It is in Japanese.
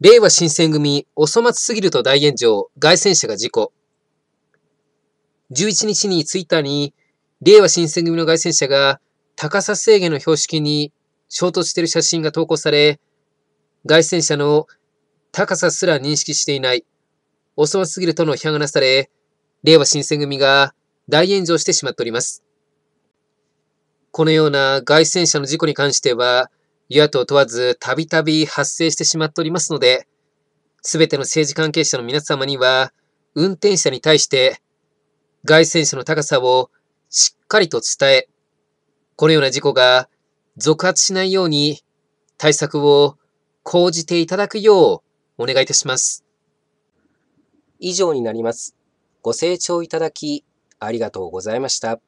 令和新選組、お粗末すぎると大炎上、外戦車が事故。11日にツイッターに、令和新選組の外戦車が高さ制限の標識に衝突している写真が投稿され、外戦車の高さすら認識していない、お粗末すぎるとの批判がなされ、令和新選組が大炎上してしまっております。このような外戦車の事故に関しては、与野党問わずたびたび発生してしまっておりますので、すべての政治関係者の皆様には、運転者に対して、外線車の高さをしっかりと伝え、このような事故が続発しないように対策を講じていただくようお願いいたします。以上になります。ご清聴いただきありがとうございました。